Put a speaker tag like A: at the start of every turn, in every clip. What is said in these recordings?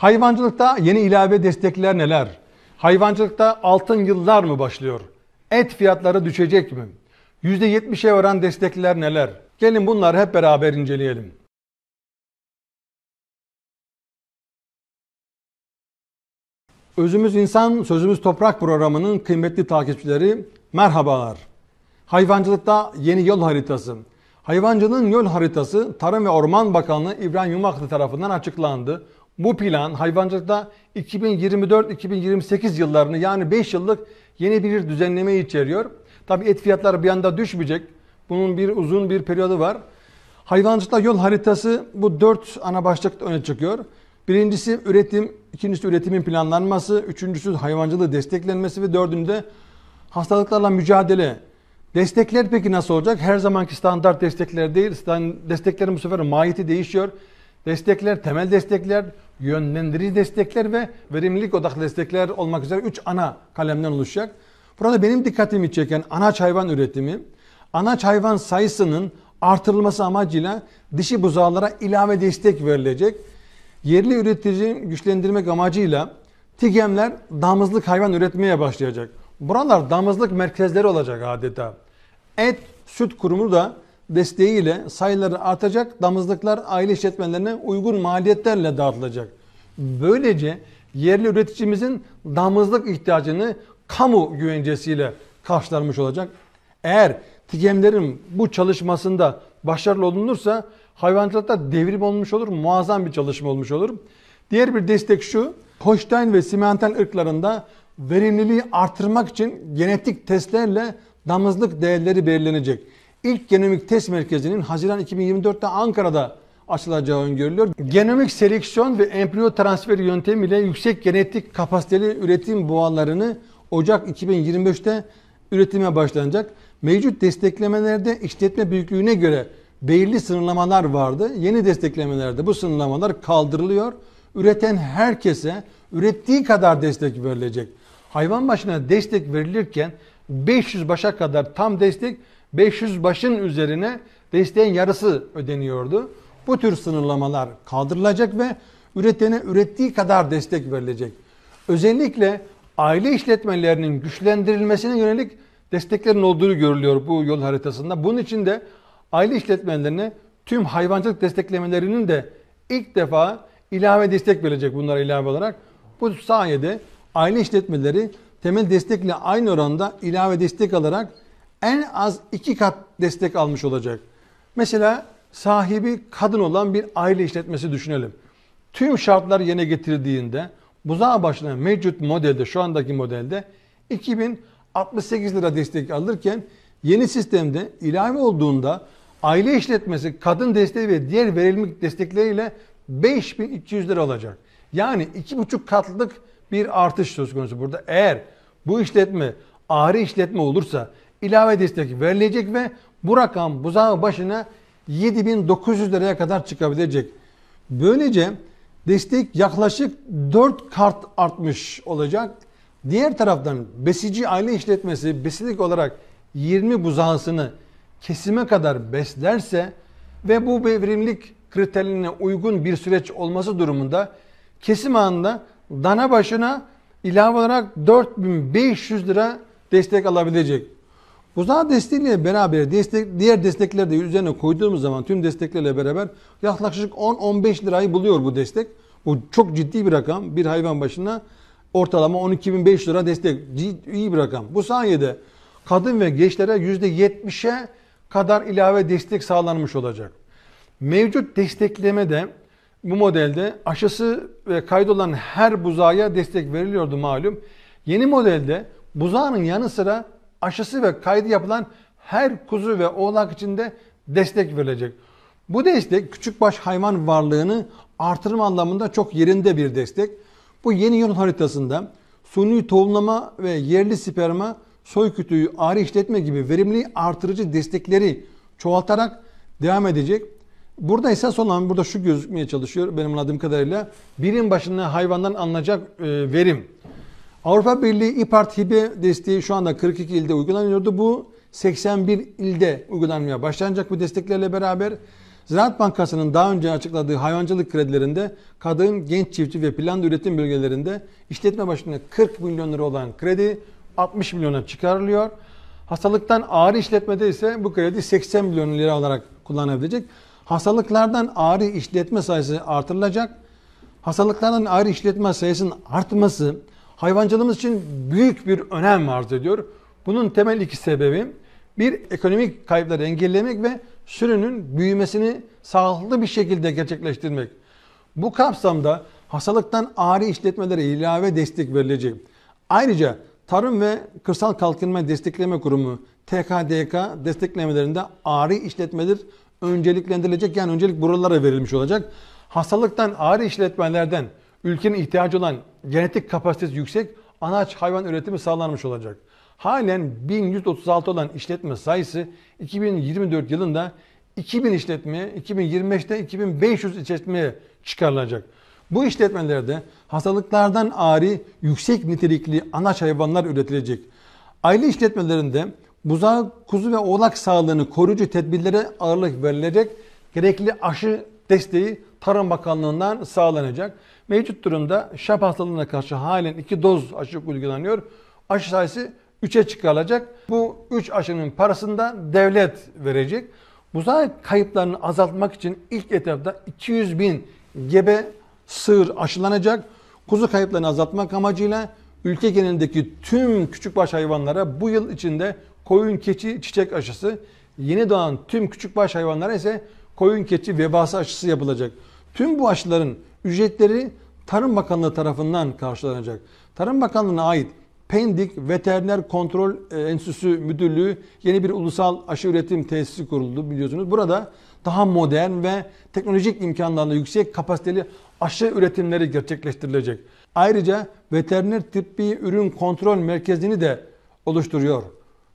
A: Hayvancılıkta yeni ilave destekler neler? Hayvancılıkta altın yıllar mı başlıyor? Et fiyatları düşecek mi? %70'e varan destekler neler? Gelin bunları hep beraber inceleyelim. Özümüz İnsan, Sözümüz Toprak programının kıymetli takipçileri merhabalar. Hayvancılıkta yeni yol haritası. Hayvancılığın yol haritası Tarım ve Orman Bakanlığı İbrahim Yumaklı tarafından açıklandı. Bu plan hayvancılıkta 2024-2028 yıllarını yani 5 yıllık yeni bir düzenleme içeriyor. Tabi et fiyatları bir anda düşmeyecek. Bunun bir uzun bir periyodu var. Hayvancılıkta yol haritası bu 4 ana başlıkta öne çıkıyor. Birincisi üretim, ikincisi üretimin planlanması, üçüncüsü hayvancılığı desteklenmesi ve dördüncü hastalıklarla mücadele. Destekler peki nasıl olacak? Her zamanki standart destekler değil. Desteklerin bu sefer mahiyeti değişiyor. Destekler, temel destekler, yönlendirici destekler ve verimlilik odaklı destekler olmak üzere 3 ana kalemden oluşacak. Burada benim dikkatimi çeken ana hayvan üretimi, ana hayvan sayısının artırılması amacıyla dişi buzağlara ilave destek verilecek. Yerli üretici güçlendirmek amacıyla TİGEM'ler damızlık hayvan üretmeye başlayacak. Buralar damızlık merkezleri olacak adeta. Et, süt kurumu da desteğiyle sayıları artacak, damızlıklar aile işletmelerine uygun maliyetlerle dağıtılacak. Böylece yerli üreticimizin damızlık ihtiyacını kamu güvencesiyle karşılanmış olacak. Eğer TİGEM'lerin bu çalışmasında başarılı olunursa hayvancılıkta devrim olmuş olur, muazzam bir çalışma olmuş olur. Diğer bir destek şu, Holstein ve Simmental ırklarında verimliliği artırmak için genetik testlerle damızlık değerleri belirlenecek. İlk genomik test merkezinin Haziran 2024'te Ankara'da açılacağı öngörülüyor. Genomik seleksiyon ve embriyo transferi yöntemiyle yüksek genetik kapasiteli üretim boğalarını Ocak 2025'te üretime başlanacak. Mevcut desteklemelerde işletme büyüklüğüne göre belirli sınırlamalar vardı. Yeni desteklemelerde bu sınırlamalar kaldırılıyor. Üreten herkese ürettiği kadar destek verilecek. Hayvan başına destek verilirken 500 başa kadar tam destek 500 başın üzerine desteğin yarısı ödeniyordu. Bu tür sınırlamalar kaldırılacak ve üretene ürettiği kadar destek verilecek. Özellikle aile işletmelerinin güçlendirilmesine yönelik desteklerin olduğu görülüyor bu yol haritasında. Bunun için de aile işletmelerine tüm hayvancılık desteklemelerinin de ilk defa ilave destek verecek bunlara ilave olarak. Bu sayede aile işletmeleri temel destekle aynı oranda ilave destek alarak en az iki kat destek almış olacak. Mesela sahibi kadın olan bir aile işletmesi düşünelim. Tüm şartlar yerine getirildiğinde buzağa başına mevcut modelde şu andaki modelde 2068 lira destek alırken yeni sistemde ilave olduğunda aile işletmesi kadın desteği ve diğer verilmek destekleriyle 5200 lira olacak. Yani 2,5 katlık bir artış söz konusu burada. Eğer bu işletme ağrı işletme olursa ilave destek verilecek ve bu rakam buzağı başına 7900 liraya kadar çıkabilecek. Böylece destek yaklaşık 4 kart artmış olacak. Diğer taraftan besici aile işletmesi besilik olarak 20 buzağısını kesime kadar beslerse ve bu verimlilik kriterine uygun bir süreç olması durumunda kesim anında dana başına ilave olarak 4500 lira destek alabilecek. Buzağı desteğiyle beraber destek, diğer destekleri de üzerine koyduğumuz zaman tüm desteklerle beraber yaklaşık 10-15 lirayı buluyor bu destek. Bu çok ciddi bir rakam. Bir hayvan başına ortalama 12.500 lira destek. iyi bir rakam. Bu sayede kadın ve gençlere %70'e kadar ilave destek sağlanmış olacak. Mevcut destekleme de bu modelde aşısı ve kaydolan her buzağa destek veriliyordu malum. Yeni modelde buzağının yanı sıra aşısı ve kaydı yapılan her kuzu ve oğlak için de destek verilecek. Bu destek küçükbaş hayvan varlığını artırma anlamında çok yerinde bir destek. Bu yeni yol haritasında suni tohumlama ve yerli sperma, soy kütüğü, ağrı işletme gibi verimli artırıcı destekleri çoğaltarak devam edecek. Burada esas olan, burada şu gözükmeye çalışıyor benim anladığım kadarıyla, birin başına hayvandan alınacak e, verim. Avrupa Birliği İPAR hibe desteği şu anda 42 ilde uygulanıyordu. Bu 81 ilde uygulanmaya başlanacak bu desteklerle beraber Ziraat Bankası'nın daha önce açıkladığı hayvancılık kredilerinde kadın, genç çiftçi ve planlı üretim bölgelerinde işletme başına 40 milyon lira olan kredi 60 milyona çıkarılıyor. Hastalıktan ağır işletmede ise bu kredi 80 milyon lira olarak kullanabilecek. Hastalıklardan ağır işletme sayısı artırılacak. Hastalıklardan ağır işletme sayısının artması hayvancılığımız için büyük bir önem arz ediyor. Bunun temel iki sebebi bir ekonomik kayıpları engellemek ve sürünün büyümesini sağlıklı bir şekilde gerçekleştirmek. Bu kapsamda hastalıktan ağrı işletmelere ilave destek verilecek. Ayrıca Tarım ve Kırsal Kalkınma Destekleme Kurumu TKDK desteklemelerinde ağrı işletmeler önceliklendirilecek yani öncelik buralara verilmiş olacak. Hastalıktan ağrı işletmelerden ülkenin ihtiyacı olan genetik kapasitesi yüksek anaç hayvan üretimi sağlanmış olacak. Halen 1136 olan işletme sayısı 2024 yılında 2000 işletme 2025'te 2500 işletmeye çıkarılacak. Bu işletmelerde hastalıklardan ari yüksek nitelikli anaç hayvanlar üretilecek. Aile işletmelerinde buzağı, kuzu ve oğlak sağlığını koruyucu tedbirlere ağırlık verilecek. Gerekli aşı desteği Tarım Bakanlığı'ndan sağlanacak. Mevcut durumda şap hastalığına karşı halen 2 doz aşı uygulanıyor. Aşı sayısı 3'e çıkarılacak. Bu 3 aşının parasını da devlet verecek. Bu sayede kayıplarını azaltmak için ilk etapta 200 bin gebe sığır aşılanacak. Kuzu kayıplarını azaltmak amacıyla ülke genelindeki tüm küçükbaş hayvanlara bu yıl içinde koyun, keçi, çiçek aşısı, yeni doğan tüm küçükbaş hayvanlara ise koyun keçi vebası aşısı yapılacak. Tüm bu aşıların ücretleri Tarım Bakanlığı tarafından karşılanacak. Tarım Bakanlığı'na ait Pendik Veteriner Kontrol e, Enstitüsü Müdürlüğü yeni bir ulusal aşı üretim tesisi kuruldu biliyorsunuz. Burada daha modern ve teknolojik imkanlarla yüksek kapasiteli aşı üretimleri gerçekleştirilecek. Ayrıca veteriner tıbbi ürün kontrol merkezini de oluşturuyor.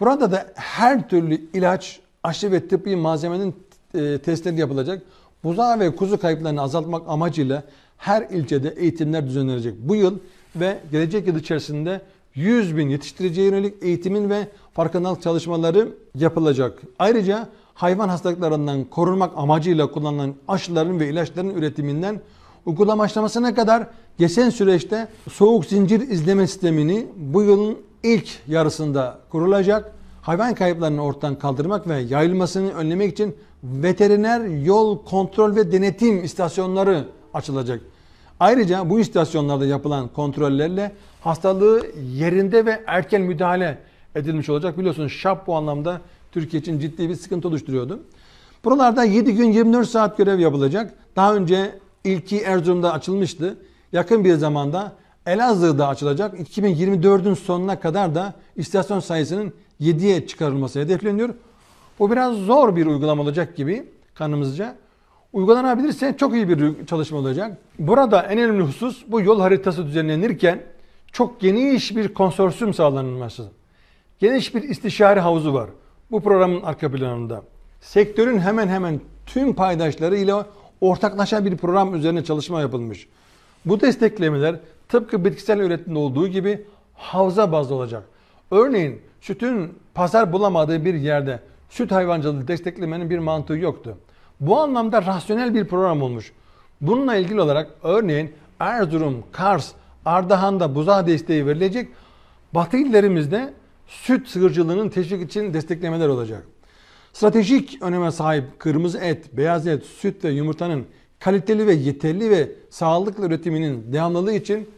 A: Burada da her türlü ilaç, aşı ve tıbbi malzemenin e, testleri yapılacak. Buzağı ve kuzu kayıplarını azaltmak amacıyla her ilçede eğitimler düzenlenecek. Bu yıl ve gelecek yıl içerisinde 100 bin yetiştiriciye yönelik eğitimin ve farkındalık çalışmaları yapılacak. Ayrıca hayvan hastalıklarından korunmak amacıyla kullanılan aşıların ve ilaçların üretiminden uygulama başlamasına kadar geçen süreçte soğuk zincir izleme sistemini bu yılın ilk yarısında kurulacak hayvan kayıplarını ortadan kaldırmak ve yayılmasını önlemek için veteriner yol kontrol ve denetim istasyonları açılacak. Ayrıca bu istasyonlarda yapılan kontrollerle hastalığı yerinde ve erken müdahale edilmiş olacak. Biliyorsunuz şap bu anlamda Türkiye için ciddi bir sıkıntı oluşturuyordu. Buralarda 7 gün 24 saat görev yapılacak. Daha önce ilki Erzurum'da açılmıştı. Yakın bir zamanda Elazığ'da açılacak. 2024'ün sonuna kadar da istasyon sayısının 7'ye çıkarılması hedefleniyor. Bu biraz zor bir uygulama olacak gibi kanımızca. Uygulanabilirse çok iyi bir çalışma olacak. Burada en önemli husus bu yol haritası düzenlenirken çok geniş bir konsorsiyum sağlanılması. Geniş bir istişare havuzu var bu programın arka planında. Sektörün hemen hemen tüm paydaşları ile ortaklaşa bir program üzerine çalışma yapılmış. Bu desteklemeler tıpkı bitkisel üretimde olduğu gibi havza bazlı olacak. Örneğin sütün pazar bulamadığı bir yerde süt hayvancılığı desteklemenin bir mantığı yoktu. Bu anlamda rasyonel bir program olmuş. Bununla ilgili olarak örneğin Erzurum, Kars, Ardahan'da buzağı desteği verilecek. Batı illerimizde süt sığırcılığının teşvik için desteklemeler olacak. Stratejik öneme sahip kırmızı et, beyaz et, süt ve yumurtanın kaliteli ve yeterli ve sağlıklı üretiminin devamlılığı için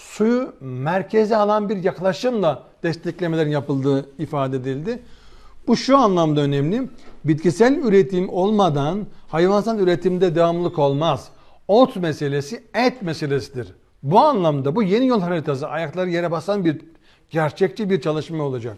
A: suyu merkeze alan bir yaklaşımla desteklemelerin yapıldığı ifade edildi. Bu şu anlamda önemli. Bitkisel üretim olmadan hayvansal üretimde devamlılık olmaz. Ot meselesi et meselesidir. Bu anlamda bu yeni yol haritası ayakları yere basan bir gerçekçi bir çalışma olacak.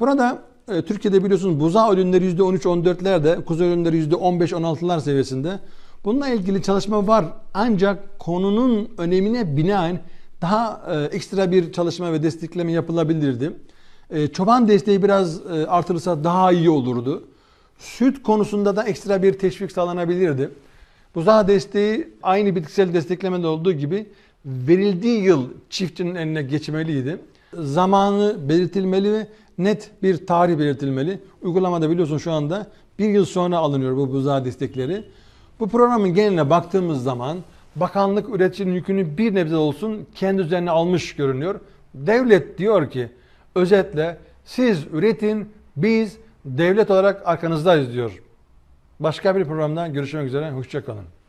A: Burada e, Türkiye'de biliyorsunuz buzağı ürünleri %13-14'lerde, kuzu ürünleri %15-16'lar seviyesinde. Bununla ilgili çalışma var ancak konunun önemine binaen daha e, ekstra bir çalışma ve destekleme yapılabilirdi. E, çoban desteği biraz e, artırılsa daha iyi olurdu. Süt konusunda da ekstra bir teşvik sağlanabilirdi. Buzağı desteği aynı bitkisel desteklemede olduğu gibi verildiği yıl çiftçinin eline geçmeliydi. Zamanı belirtilmeli ve net bir tarih belirtilmeli. Uygulamada biliyorsun şu anda bir yıl sonra alınıyor bu buzağı destekleri. Bu programın geneline baktığımız zaman bakanlık üreticinin yükünü bir nebze olsun kendi üzerine almış görünüyor. Devlet diyor ki özetle siz üretin biz devlet olarak arkanızdayız diyor. Başka bir programdan görüşmek üzere hoşçakalın.